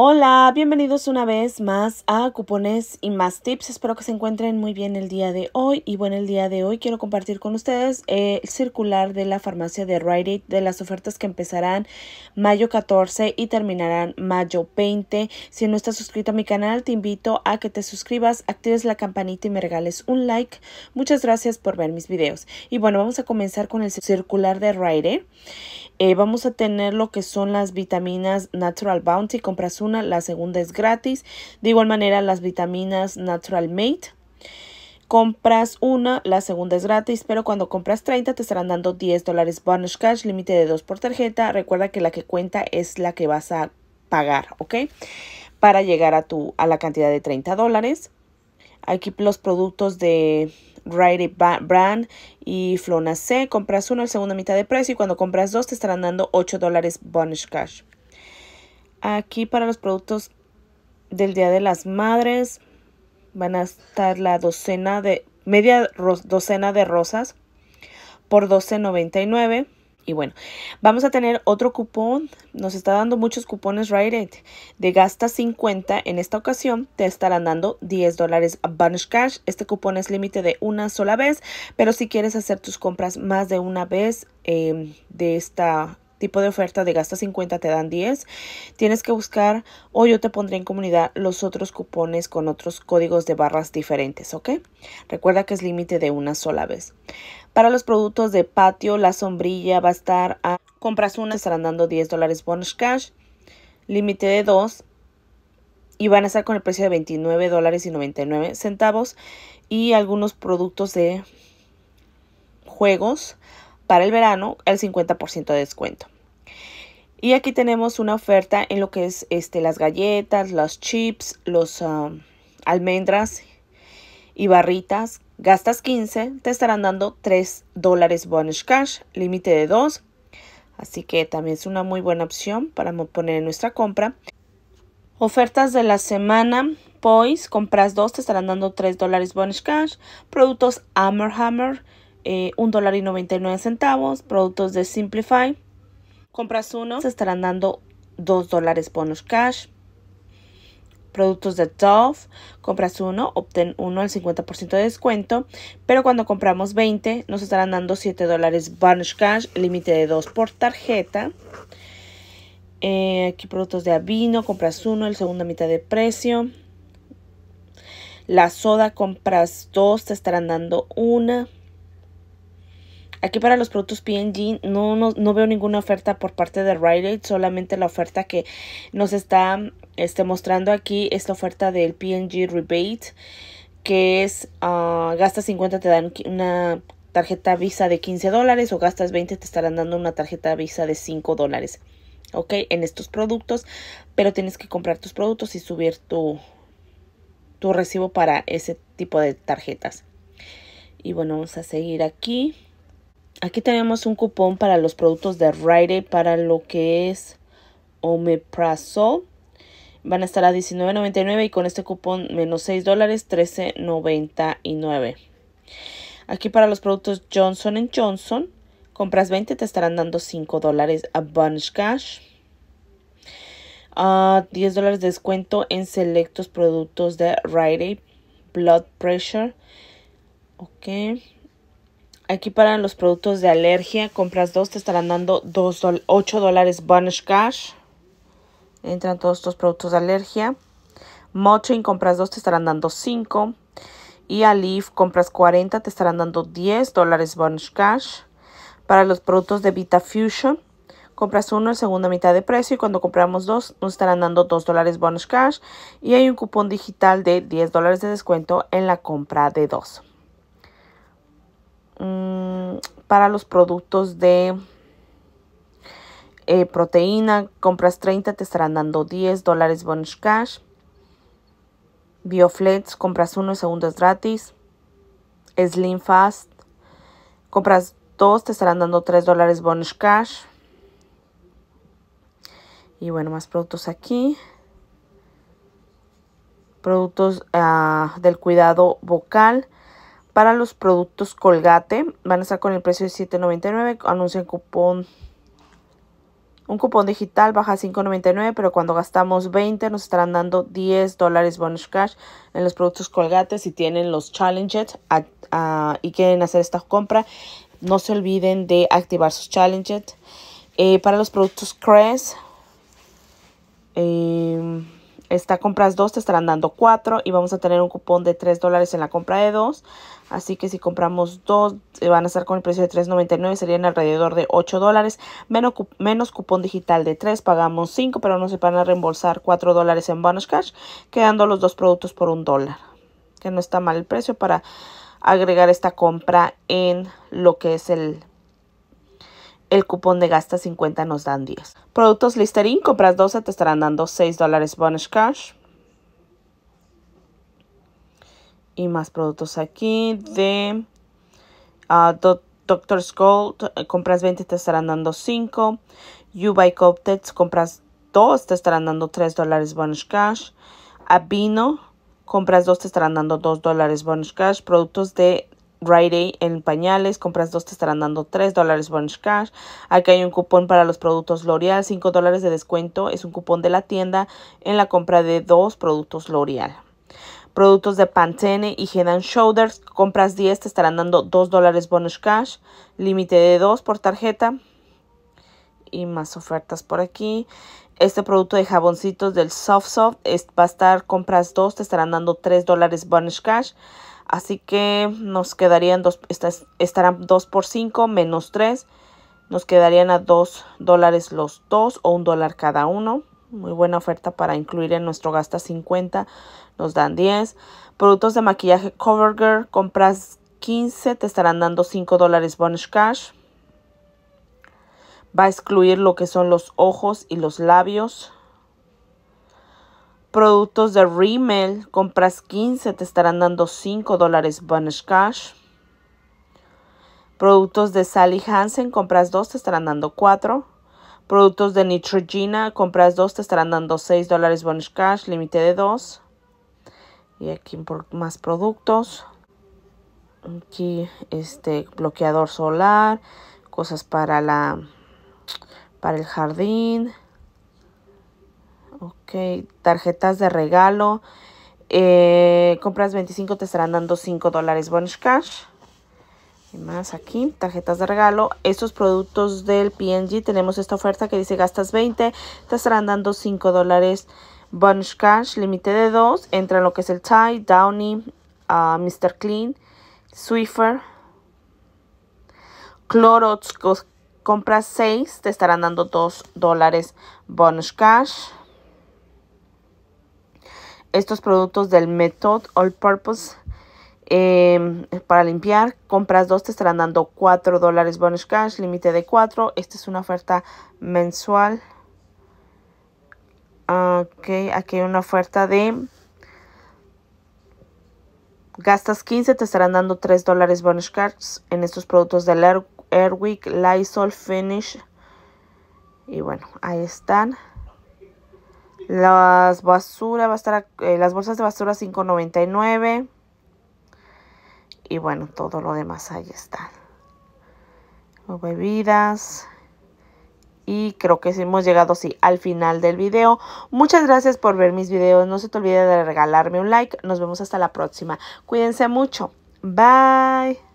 Hola, bienvenidos una vez más a Cupones y más tips. Espero que se encuentren muy bien el día de hoy. Y bueno, el día de hoy quiero compartir con ustedes eh, el circular de la farmacia de Rite Aid de las ofertas que empezarán mayo 14 y terminarán mayo 20. Si no estás suscrito a mi canal, te invito a que te suscribas, actives la campanita y me regales un like. Muchas gracias por ver mis videos. Y bueno, vamos a comenzar con el circular de Rite Aid. Eh, vamos a tener lo que son las vitaminas Natural Bounty. Compras un la segunda es gratis. De igual manera las vitaminas Natural Mate. Compras una, la segunda es gratis, pero cuando compras 30 te estarán dando 10 dólares bonus cash, límite de 2 por tarjeta. Recuerda que la que cuenta es la que vas a pagar, ¿ok? Para llegar a, tu, a la cantidad de 30 dólares. Aquí los productos de Rite Brand y Flona C. Compras uno, la segunda mitad de precio y cuando compras dos te estarán dando 8 dólares bonus cash. Aquí para los productos del Día de las Madres van a estar la docena de media docena de rosas por 12.99 y bueno, vamos a tener otro cupón. Nos está dando muchos cupones Rite De gasta 50 en esta ocasión te estarán dando 10 dólares Banish Cash. Este cupón es límite de una sola vez, pero si quieres hacer tus compras más de una vez em, de esta tipo de oferta de gasta 50 te dan 10. Tienes que buscar o yo te pondré en comunidad los otros cupones con otros códigos de barras diferentes, ¿ok? Recuerda que es límite de una sola vez. Para los productos de patio, la sombrilla va a estar a... Compras una, estarán dando 10 dólares bonus cash, límite de 2 y van a estar con el precio de 29 dólares y 99 centavos y algunos productos de juegos para el verano el 50% de descuento. Y aquí tenemos una oferta en lo que es este, las galletas, los chips, los um, almendras y barritas. Gastas 15, te estarán dando 3 dólares bonus cash, límite de 2. Así que también es una muy buena opción para poner en nuestra compra. Ofertas de la semana. pois compras 2, te estarán dando 3 dólares bonus cash. Productos Hammer Hammer $1.99 eh, y centavos. Productos de Simplify. Compras uno, se estarán dando 2 dólares bonus cash. Productos de Dove, compras uno, obtén uno al 50% de descuento, pero cuando compramos 20 nos estarán dando 7 dólares bonus cash, límite de 2 por tarjeta. Eh, aquí productos de Avino, compras uno, el segundo mitad de precio. La soda, compras dos, te estarán dando una. Aquí para los productos PNG no, no, veo ninguna oferta por parte de Rite solamente la oferta que nos está este, mostrando aquí es la oferta del png Rebate, que es ah, gastas 50 te dan una tarjeta Visa de 15 dólares o gastas 20 te estarán dando una tarjeta Visa de 5 dólares. Ok, en estos productos, pero tienes que comprar tus productos y subir tu, tu recibo para ese tipo de tarjetas. Y bueno, vamos a seguir aquí aquí tenemos un cupón para los productos de Rite para lo que es Omeprazole. Van a estar a $19.99 y con este cupón menos 6 $13.99. Aquí para los productos Johnson Johnson, compras 20 te estarán dando 5 a Bunch Cash. 10 descuento en selectos productos de Rite Blood Pressure. Ok. Aquí para los productos de alergia, compras dos, te estarán dando dos 8 dólares bonus cash. Entran todos estos productos de alergia. Mochin, compras dos, te estarán dando 5. Y Alif, compras 40, te estarán dando 10 dólares bonus cash. Para los productos de Vita Fusion, compras uno, en segunda mitad de precio. Y cuando compramos dos, nos estarán dando 2 dólares bonus cash. Y hay un cupón digital de 10 dólares de descuento en la compra de dos. Mm, para los productos de eh, proteína, compras 30, te estarán dando 10 dólares bonus cash. Bioflex, compras 1, segundos gratis. Slim Fast, compras 2, te estarán dando 3 dólares bonus cash. Y bueno, más productos aquí. Productos ah, del cuidado vocal. Para los productos Colgate van a estar con el precio de $7.99. Anuncian cupón. Un cupón digital baja a $5.99, pero cuando gastamos $20 nos estarán dando $10 bonus cash en los productos Colgate si tienen los challenges y quieren hacer esta compra. No se olviden de activar sus challenges. Eh, para los productos Crest. Eh, esta compras dos te estarán dando 4 y vamos a tener un cupón de 3 dólares en la compra de dos. Así que si compramos dos, eh, van a estar con el precio de 3.99, serían alrededor de 8 dólares. Menos, cupón digital de 3, pagamos 5, pero no se van a reembolsar 4 dólares en bonus cash, quedando los dos productos por un dólar. Que no está mal el precio para agregar esta compra en lo que es el el cupón de gasta 50 nos dan 10. Productos Listerine, compras 12 te estarán dando 6 dólares bonus cash. Y más productos aquí de ah, Doctor's Gold, eh, compras 20 te estarán dando 5. You Buy Coptets, compras 2 te estarán dando 3 dólares bonus cash. Abino, compras 2 te estarán dando 2 dólares bonus cash. Productos de Rite en pañales, compras dos te estarán dando 3 dólares bonus cash. Aquí hay un cupón para los productos L'Oreal, 5 dólares de descuento. Es un cupón de la tienda en la compra de dos productos L'Oreal. Productos de Pantene y Head Shoulders, compras 10 te estarán dando 2 dólares bonus cash. Límite de 2 por tarjeta. Y más ofertas por aquí. Este producto de jaboncitos del Soft Soft es, va a estar compras 2 te estarán dando 3 dólares bonus cash. Así que nos quedarían dos, estarán 2 por 5 menos 3. Nos quedarían a 2 dólares los dos o un dólar cada uno. Muy buena oferta para incluir en nuestro gasta 50. Nos dan 10. Productos de maquillaje CoverGirl. Compras 15. Te estarán dando 5 dólares bonus cash. Va a excluir lo que son los ojos y los labios. Productos de Rimmel, compras 15, te estarán dando 5 dólares bonus cash. Productos de Sally Hansen, compras 2, te estarán dando 4. Productos de Nitrogena, compras 2, te estarán dando 6 dólares bonus cash, límite de 2. Y aquí más productos. Aquí este bloqueador solar, cosas para el jardín. Ok, tarjetas de regalo. Eh, compras 25, te estarán dando 5 dólares bonus cash. Y más aquí, tarjetas de regalo. Estos productos del P&G tenemos esta oferta que dice gastas 20, te estarán dando 5 dólares bonus cash, límite de 2. Entra lo que es el Thai, Downy, ah, Mr. Clean, Swiffer, Clorox, compras 6, te estarán dando 2 dólares bonus cash estos productos del Method All Purpose em, para limpiar. Compras dos te estarán dando 4 dólares bonus cash, límite de 4. Esta es una oferta mensual. Ah, ok, aquí hay una oferta de... Gastas 15, te estarán dando 3 dólares bonus cards en estos productos del Air, Airwick, Lysol, Finish. Y bueno, ahí están. Las basura va a estar, eh, las bolsas de basura 5.99. Y bueno, todo lo demás ahí está. Bebidas. Y creo que hemos llegado sí, al final del video. Muchas gracias por ver mis videos. No se te olvide de regalarme un like. Nos vemos hasta la próxima. Cuídense mucho. Bye.